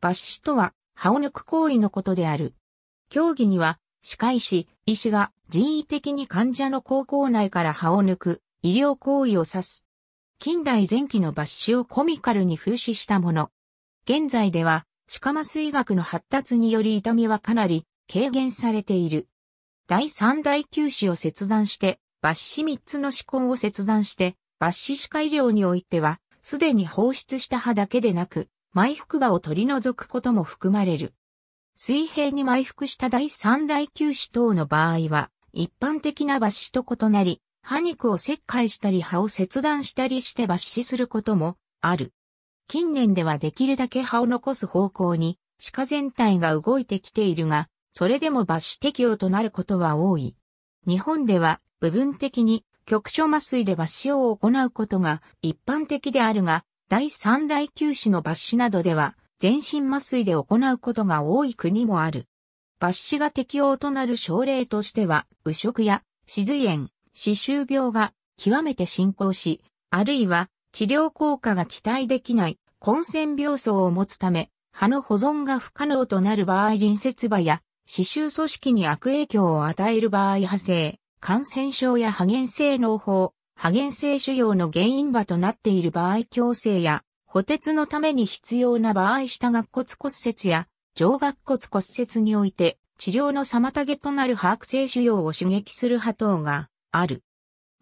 抜歯とは、歯を抜く行為のことである。競技には、歯科医師、医師が人為的に患者の口腔内から歯を抜く医療行為を指す。近代前期の抜歯をコミカルに風刺したもの。現在では、歯科麻酔学の発達により痛みはかなり軽減されている。第三大臼歯を切断して、抜歯三つの歯根を切断して、抜歯歯科医療においては、すでに放出した歯だけでなく、埋伏馬を取り除くことも含まれる。水平に埋伏した第三第旧子等の場合は、一般的な抜歯と異なり、歯肉を切開したり歯を切断したりして抜歯することもある。近年ではできるだけ歯を残す方向に、歯科全体が動いてきているが、それでも抜歯適用となることは多い。日本では部分的に局所麻酔で抜歯を行うことが一般的であるが、第三代九種の抜歯などでは、全身麻酔で行うことが多い国もある。抜歯が適用となる症例としては、右食や、歯髄炎、歯周病が極めて進行し、あるいは治療効果が期待できない混戦病層を持つため、歯の保存が不可能となる場合隣接歯や歯周組織に悪影響を与える場合派生、感染症や破源性脳法、破源性腫瘍の原因場となっている場合矯正や、補鉄のために必要な場合下顎骨骨折や、上顎骨骨折において、治療の妨げとなる把握性腫瘍を刺激する波等がある。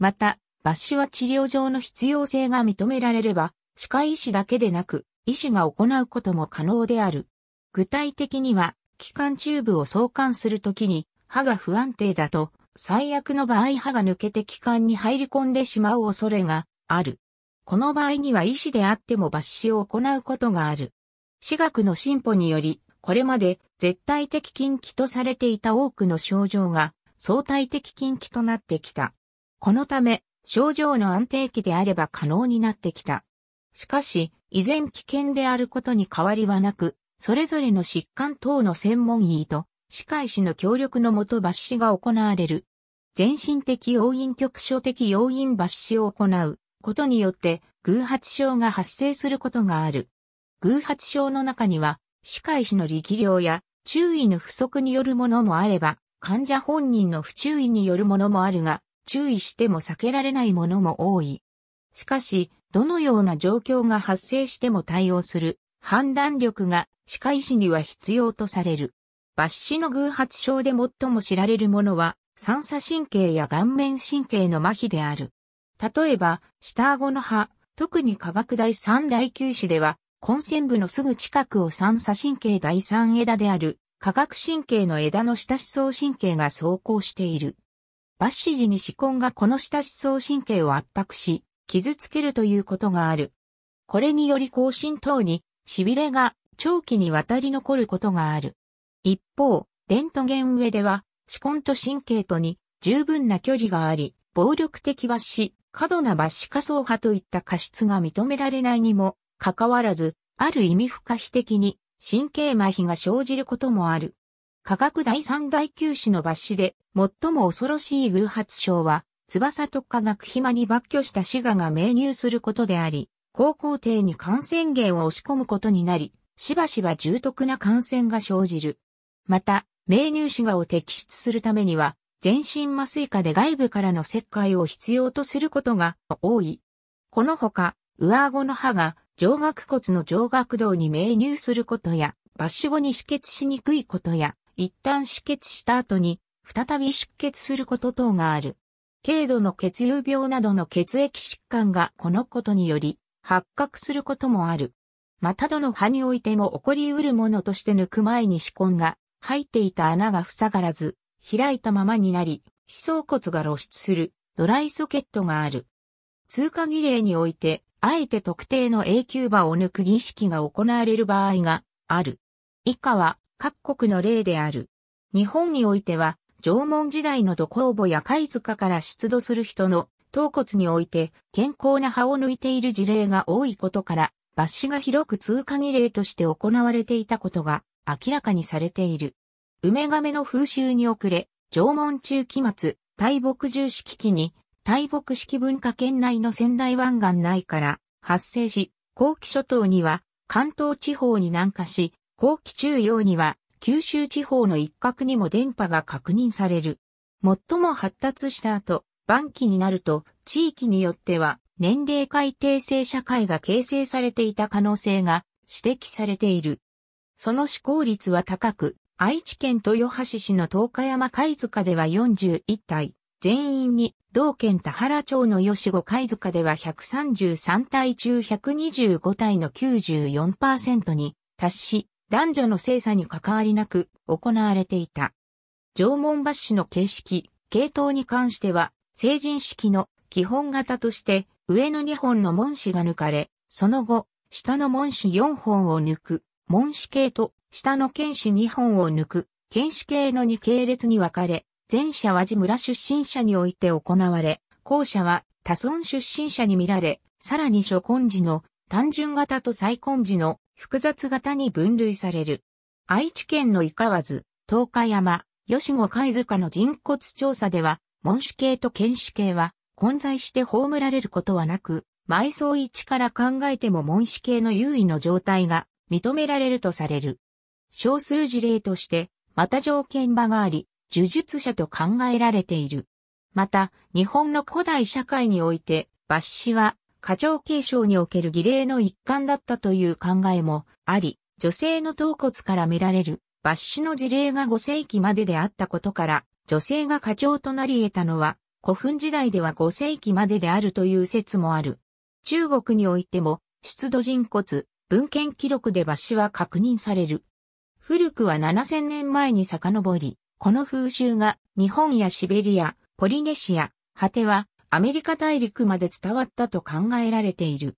また、抜歯は治療上の必要性が認められれば、歯科医師だけでなく、医師が行うことも可能である。具体的には、気管チューブを相関するときに、歯が不安定だと、最悪の場合歯が抜けて気管に入り込んでしまう恐れがある。この場合には医師であっても抜歯を行うことがある。私学の進歩により、これまで絶対的禁忌とされていた多くの症状が相対的禁忌となってきた。このため、症状の安定期であれば可能になってきた。しかし、依然危険であることに変わりはなく、それぞれの疾患等の専門医と歯科医師の協力のもと抜歯が行われる。全身的要因局所的要因抜歯を行うことによって偶発症が発生することがある。偶発症の中には歯科医師の力量や注意の不足によるものもあれば、患者本人の不注意によるものもあるが、注意しても避けられないものも多い。しかし、どのような状況が発生しても対応する判断力が歯科医師には必要とされる。抜歯の偶発症で最も知られるものは、三叉神経や顔面神経の麻痺である。例えば、下顎の歯、特に科学第三大九歯では、根線部のすぐ近くを三叉神経第三枝である、科学神経の枝の下思想神経が走行している。抜歯時に歯根がこの下思想神経を圧迫し、傷つけるということがある。これにより後進等に、痺れが長期にわたり残ることがある。一方、レントゲン上では、手根と神経とに十分な距離があり、暴力的抜歯、過度な抜歯仮想派といった過失が認められないにも、かかわらず、ある意味不可避的に神経麻痺が生じることもある。科学第三第九種の抜歯で、最も恐ろしい偶発症は、翼と化学肥に抜去した死がが命入することであり、高校庭に感染源を押し込むことになり、しばしば重篤な感染が生じる。また、命入歯がを摘出するためには、全身麻酔下で外部からの切開を必要とすることが多い。このほか、上顎の歯が上顎骨の上顎道に命入することや、バッシュ後に止血しにくいことや、一旦止血した後に再び出血すること等がある。軽度の血友病などの血液疾患がこのことにより発覚することもある。またどの歯においても起こり得るものとして抜く前に歯根が入っていた穴が塞がらず、開いたままになり、思想骨が露出するドライソケットがある。通過儀礼において、あえて特定の永久場を抜く儀式が行われる場合がある。以下は各国の例である。日本においては、縄文時代の土工母や貝塚から出土する人の頭骨において健康な歯を抜いている事例が多いことから、抜歯が広く通過儀礼として行われていたことが明らかにされている。梅亀の風習に遅れ、縄文中期末、大木重式期に、大木式文化圏内の仙台湾岸内から発生し、後期諸島には関東地方に南下し、後期中央には九州地方の一角にも電波が確認される。最も発達した後、晩期になると、地域によっては年齢改定性社会が形成されていた可能性が指摘されている。その施行率は高く、愛知県豊橋市の東海山貝塚では41体、全員に、同県田原町の吉子貝塚では133体中125体の94%に達し、男女の精査に関わりなく行われていた。縄文橋市の形式、系統に関しては、成人式の基本型として、上の2本の門歯が抜かれ、その後、下の門歯4本を抜く門子系と下の剣士2本を抜く、剣士系の2系列に分かれ、前者は地村出身者において行われ、後者は多村出身者に見られ、さらに諸根寺の単純型と再根寺の複雑型に分類される。愛知県の伊河津、東海山、吉後貝塚の人骨調査では、門子系と剣士系は混在して葬られることはなく、埋葬位置から考えても門子系の優位の状態が認められるとされる。少数事例として、また条件場があり、呪術者と考えられている。また、日本の古代社会において、抜歯は、課長継承における儀礼の一環だったという考えもあり、女性の頭骨から見られる抜歯の事例が5世紀までであったことから、女性が課長となり得たのは、古墳時代では5世紀までであるという説もある。中国においても、出土人骨、文献記録で抜歯は確認される。古くは7000年前に遡り、この風習が日本やシベリア、ポリネシア、果てはアメリカ大陸まで伝わったと考えられている。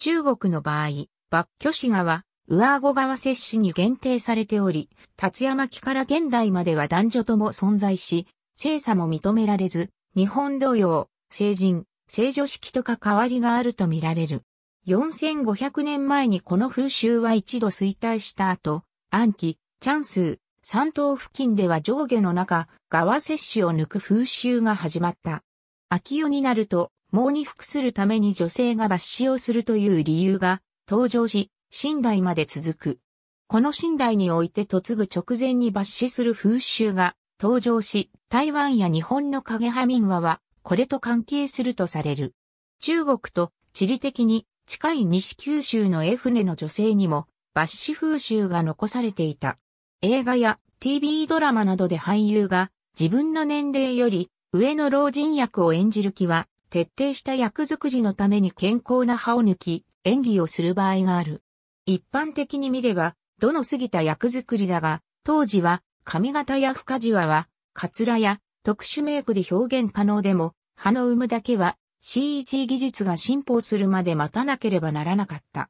中国の場合、抜居市川、上顎川摂氏に限定されており、立山期から現代までは男女とも存在し、性差も認められず、日本同様、成人、成女式と関わりがあるとみられる。4500年前にこの風習は一度衰退した後、暗記、チャンス、山東付近では上下の中、側摂種を抜く風習が始まった。秋夜になると、毛に服するために女性が抜歯をするという理由が登場し、寝台まで続く。この寝台において嫁ぐ直前に抜歯する風習が登場し、台湾や日本の影派民話は、これと関係するとされる。中国と地理的に近い西九州の絵船の女性にも、抜歯風習が残されていた。映画や TV ドラマなどで俳優が自分の年齢より上の老人役を演じる気は、徹底した役作りのために健康な歯を抜き、演技をする場合がある。一般的に見れば、どの過ぎた役作りだが、当時は髪型や深じわは、カツラや特殊メイクで表現可能でも、歯の有無だけは CG 技術が進歩するまで待たなければならなかった。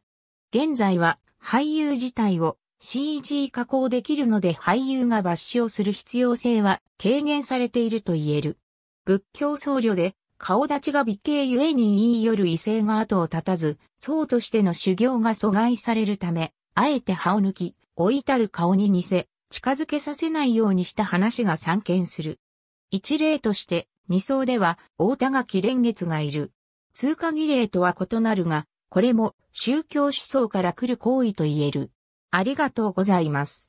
現在は俳優自体を CG 加工できるので俳優が抜歯をする必要性は軽減されていると言える。仏教僧侶で顔立ちが美形ゆえに言いよる異性が後を絶たず、僧としての修行が阻害されるため、あえて歯を抜き、老いたる顔に似せ、近づけさせないようにした話が散見する。一例として、2層では大田垣連月がいる。通過儀礼とは異なるが、これも宗教思想から来る行為と言える。ありがとうございます。